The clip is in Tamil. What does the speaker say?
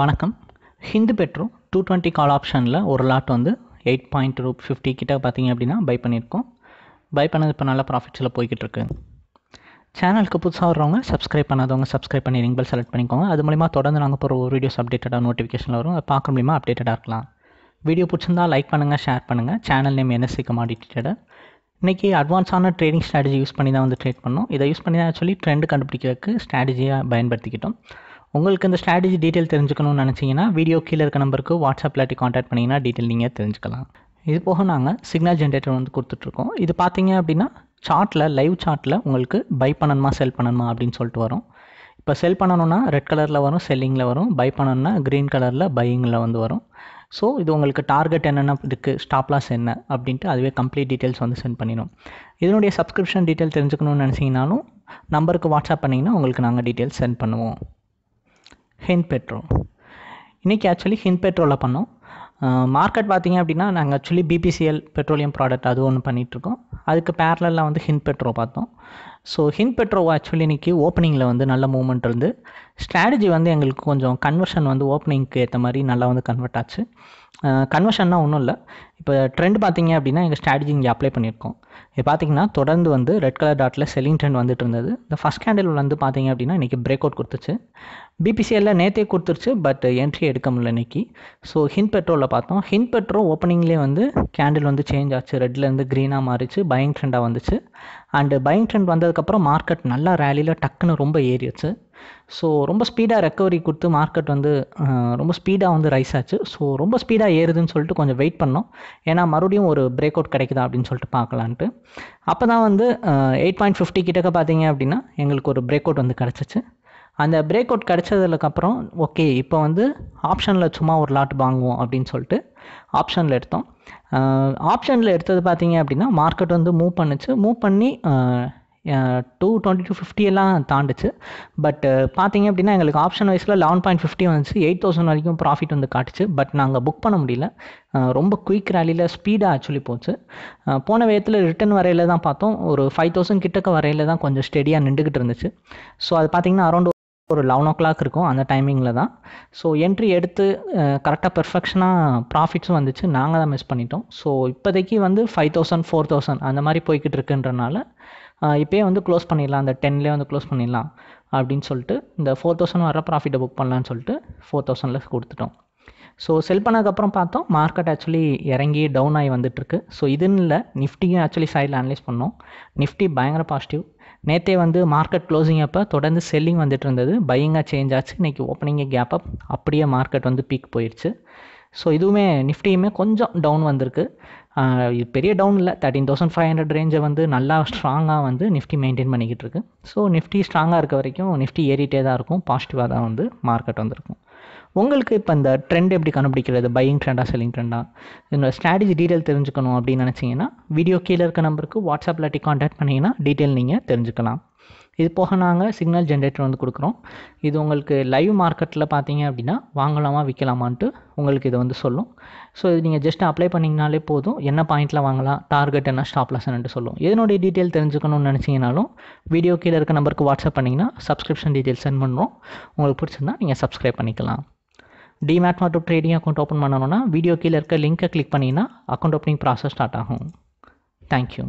வணக்கம் Hind petro two twenty call ஆப்ஷனில் ஒரு லாட் வந்து எயிட் பாயிண்ட் ரூ ஃபிஃப்டி கிட்ட பார்த்திங்க அப்படின்னா பை பண்ணியிருக்கோம் பை பண்ணது இப்போ நல்லா ப்ராஃபிட்ஸில் போய்கிட்டு இருக்கு சேனலுக்கு புதுசாக வர்றவங்க சப்ஸ்கிரைப் பண்ணாதவங்க சப்ஸ்கிரைப் பண்ணி ரிங் பெல் செலக்ட் பண்ணிக்கோங்க அது மூலிமா தொடர்ந்து நாங்கள் போகிற ஒரு வீடியோஸ் அப்டேட்டடாக நோட்டிஃபிகேஷன் வரும் அதை பார்க்க முடியுமா அப்டேட்டடாக இருக்கலாம் வீடியோ பிடிச்சிருந்தால் லைக் பண்ணுங்கள் ஷேர் பண்ணுங்கள் சேனல் நேம் சிக்க கமாடிட்டேட் இன்றைக்கி அட்வான்ஸான ட்ரேடிங் ஸ்ட்ராட்டஜி யூஸ் பண்ணி தான் வந்து ட்ரேட் பண்ணோம் இதை யூஸ் பண்ணி தான் ஆக்சுவலி ட்ரெண்டு கண்டுபிடிக்கிறதுக்கு ஸ்ட்ராட்டஜியாக பயன்படுத்திக்கிட்டோம் உங்களுக்கு இந்த ஸ்ட்ராட்டஜி டீட்டெயில் தெரிஞ்சுக்கணும்னு நினச்சிங்கன்னா வீடியோ கீழே இருக்க நம்பருக்கு வாட்ஸ்அப்பில் இல்லாட்டி காண்டாக்ட் பண்ணிங்கன்னா டீட்டெயில் நீங்கள் தெரிஞ்சுக்கலாம் இது போக நாங்கள் சிக்னல் ஜென்ரேட்டர் வந்து கொடுத்துட்ருக்கோம் இது பார்த்தீங்க அப்படின்னா சார்ட்டில் லைவ் சார்ட்டில் உங்களுக்கு பை பண்ணணுமா செல் பண்ணணுமா அப்படின்னு சொல்லிட்டு வரும் இப்போ செல் பண்ணணும்னா ரெட் கலரில் வரும் செல்லிங்கில் வரும் பை பண்ணணும்னா க்ரீன் கலரில் பையிங்கில் வந்து வரும் ஸோ இது உங்களுக்கு டார்கெட் என்னென்ன இருக்குது ஸ்டாப்லாஸ் என்ன அப்படின்ட்டு அதுவே கம்ப்ளீட் டீட்டெயில்ஸ் வந்து சென்ட் பண்ணிடும் இதனுடைய சப்ஸ்கிரிப்ஷன் டீட்டெயில் தெரிஞ்சுக்கணும்னு நினச்சிங்கனாலும் நம்பருக்கு வாட்ஸ்அப் பண்ணிங்கன்னா உங்களுக்கு நாங்கள் டீட்டெயில்ஸ் சென்ட் பண்ணுவோம் ஹிண்ட் பெட்ரோ இன்றைக்கி ஆக்சுவலி ஹின் பெட்ரோலில் பண்ணோம் மார்க்கெட் பார்த்திங்க அப்படின்னா நாங்கள் ஆக்சுவலி பிபிசிஎல் பெட்ரோலியம் ப்ராடக்ட் அது ஒன்று பண்ணிகிட்ருக்கோம் அதுக்கு பேரலெலாம் வந்து ஹின் பெட்ரோ பார்த்தோம் ஸோ ஹின் பெட்ரோ ஆக்சுவலி இன்றைக்கி ஓப்பனிங்கில் வந்து நல்ல மூமெண்ட் இருந்து ஸ்ட்ராட்டஜி வந்து எங்களுக்கு கொஞ்சம் கன்வர்ஷன் வந்து ஓப்பனிங்க்கு ஏற்ற மாதிரி நல்லா வந்து கன்வெர்ட் ஆச்சு கன்வர்ஷன்னா ஒன்றும் இல்லை இப்போ ட்ரெண்ட் பார்த்தீங்க அப்படின்னா எங்கள் ஸ்ட்ராட்டஜி இங்கே அப்ளை பண்ணியிருக்கோம் இப்போ பார்த்தீங்கன்னா தொடர்ந்து வந்து ரெட் கலர் டாட்டில் செல்லிங் ட்ரெண்ட் வந்துட்டு இருந்தது இந்த ஃபஸ்ட் கேண்டில் வந்து பார்த்தீங்க அப்படின்னா இன்றைக்கி பிரேக் அவுட் கொடுத்துச்சு பிபிசிஎல்ல நேற்றே கொடுத்துருச்சு பட் என்ட்ரி எடுக்க முடியல இன்றைக்கி ஸோ ஹின் பெட்ரோலில் பார்த்தோம் ஹின் பெட்ரோ ஓப்பனிங்லேயே வந்து கேண்டில் வந்து சேஞ்ச் ஆச்சு ரெட்லேருந்து க்ரீனாக மாறிச்சு பயிங் ட்ரெண்டாக வந்துச்சு அண்டு பயிங் ட்ரெண்ட் வந்தது அதுக்கப்புறம் மார்க்கெட் நல்லா ரேலியில் டக்குன்னு ரொம்ப ஏறிடுச்சு ஸோ ரொம்ப ஸ்பீடாக ரெக்கவரி கொடுத்து மார்க்கெட் வந்து ரொம்ப ஸ்பீடாக வந்து ரைஸ் ஆச்சு ஸோ ரொம்ப ஸ்பீடாக ஏறுதுன்னு சொல்லிட்டு கொஞ்சம் வெயிட் பண்ணோம் ஏன்னா மறுபடியும் ஒரு பிரேக் அவுட் கிடைக்குதா அப்படின்னு சொல்லிட்டு பார்க்கலான்ட்டு அப்போ தான் வந்து எயிட் பாயிண்ட் ஃபிஃப்டி கிட்டக்க பார்த்தீங்க அப்படின்னா எங்களுக்கு ஒரு பிரேக் அவுட் வந்து கிடச்சிச்சு அந்த பிரேக் அவுட் கிடச்சதுக்கப்புறம் ஓகே இப்போ வந்து ஆப்ஷனில் சும்மா ஒரு லாட் வாங்குவோம் அப்படின்னு சொல்லிட்டு ஆப்ஷனில் எடுத்தோம் ஆப்ஷனில் எடுத்தது பார்த்தீங்க அப்படின்னா மார்க்கெட் வந்து மூவ் பண்ணுச்சு மூவ் பண்ணி டூ டுவெண்ட்டி டூ ஃபிஃப்டி எல்லாம் தாண்டுச்சு பட் uh, பார்த்தீங்க அப்படின்னா எங்களுக்கு ஆப்ஷன் வைஸில் லெவன் பாயிண்ட் ஃபிஃப்டி வந்துச்சு எயிட் தௌசண்ட் வரைக்கும் ப்ராஃபிட் வந்து காட்டுச்சு பட் நாங்கள் புக் பண்ண முடியல ரொம்ப குயிக் ரேலியில் ஸ்பீடாக ஆக்சுவலி போச்சு போன வேகத்தில் ரிட்டன் வரையில் தான் பார்த்தோம் ஒரு ஃபைவ் தௌசண்ட் கிட்டக்க வரையில் தான் கொஞ்சம் ஸ்டெடியாக நின்றுக்கிட்டு இருந்துச்சு ஸோ அது பார்த்தீங்கன்னா அரௌண்ட் ஒரு லெவன் ஓ கிளாக் இருக்கும் அந்த டைமிங்கில் தான் ஸோ என்ட்ரி எடுத்து கரெக்டாக பெர்ஃபெக்ஷனாக ப்ராஃபிட்ஸும் வந்துச்சு நாங்கள் தான் மிஸ் பண்ணிட்டோம் ஸோ இப்போதைக்கு வந்து ஃபைவ் தௌசண்ட் ஃபோர் தௌசண்ட் அந்த மாதிரி போய்கிட்டு இருக்குன்றனால இப்போயே வந்து க்ளோஸ் பண்ணிடலாம் அந்த டென்லேயே வந்து க்ளோஸ் பண்ணிடலாம் அப்படின்னு சொல்லிட்டு இந்த ஃபோர் தௌசண்ட் வர ப்ராஃபிட்டை புக் பண்ணலான்னு சொல்லிட்டு ஃபோர் தௌசண்டில் கொடுத்துட்டோம் ஸோ செல் பண்ணதுக்கப்புறம் பார்த்தோம் மார்க்கெட் ஆக்சுவலி இறங்கி டவுன் ஆகி வந்துட்டுருக்கு ஸோ இதுன்னு இல்லை நிஃப்டியும் ஆக்சுவலி சைடில் அனலைஸ் பண்ணோம் நிஃப்டி பயங்கர பாசிட்டிவ் நேற்றே வந்து மார்க்கெட் க்ளோசிங் அப்போ தொடர்ந்து செல்லிங் வந்துட்டு இருந்தது பையிங்காக சேஞ்ச் ஆச்சு இன்றைக்கி ஓப்பனிங்கே கேப் அப் அப்படியே மார்க்கெட் வந்து பீக் போயிடுச்சு ஸோ இதுவுமே நிஃப்டியுமே கொஞ்சம் டவுன் வந்திருக்கு இது பெரிய டவுன் இல்லை தேர்ட்டின் தௌசண்ட் ஃபைவ் ஹண்ட்ரட் ரேஞ்சை வந்து நல்லா ஸ்ட்ராங்காக வந்து நிஃப்டி மெயின்டைன் பண்ணிக்கிட்டு இருக்குது ஸோ நிஃப்டி ஸ்ட்ராங்காக இருக்க வரைக்கும் நிஃப்டி ஏறிட்டே தான் இருக்கும் பாசிட்டிவாக தான் வந்து மார்க்கெட் வந்திருக்கும் உங்களுக்கு இப்போ இந்த ட்ரெண்ட் எப்படி கண்டுபிடிக்கிறது பையிங் ட்ரெண்டாக செல்லிங் ட்ரெண்டாக என்னோட ஸ்ட்ராட்டஜி டீட்டெயில் தெரிஞ்சுக்கணும் அப்படின்னு நினச்சிங்கன்னா வீடியோ கீழே இருக்க நம்பருக்கு வாட்ஸ்அப்பில் கான்டாக்ட் பண்ணிங்கன்னா டீட்டெயில் நீங்கள் தெரிஞ்சுக்கலாம் இது போக நாங்கள் சிக்னல் ஜென்ரேட்டர் வந்து கொடுக்குறோம் இது உங்களுக்கு லைவ் மார்க்கெட்டில் பார்த்தீங்க அப்படின்னா வாங்கலாமா விற்கலாமான்ட்டு உங்களுக்கு இதை வந்து சொல்லும் ஸோ இது நீங்கள் ஜஸ்ட் அப்ளை பண்ணிங்கனாலே போதும் என்ன பாயிண்ட்டில் வாங்கலாம் டார்கெட் என்ன ஸ்டாப் லாஸ்ன்னு சொல்லும் இதனுடைய டீட்டெயில் தெரிஞ்சுக்கணும்னு நினச்சிங்கனாலும் வீடியோ கீழே இருக்க நம்பருக்கு வாட்ஸ்அப் பண்ணிங்கன்னா சப்ஸ்கிரிப்ஷன் டீட்டெயில் சென்ட் பண்ணுறோம் உங்களுக்கு பிடிச்சிருந்தா நீங்கள் சப்ஸ்கிரைப் பண்ணிக்கலாம் டிமேட் மற்றும் ட்ரேடிங் அக்கௌண்ட் ஓப்பன் பண்ணணும்னா வீடியோ கீழே இருக்க லிங்க்கை கிளிக் பண்ணிங்கன்னா அக்கௌண்ட் ஓப்பனிங் ப்ராசஸ் ஸ்டார்ட் ஆகும் தேங்க்யூ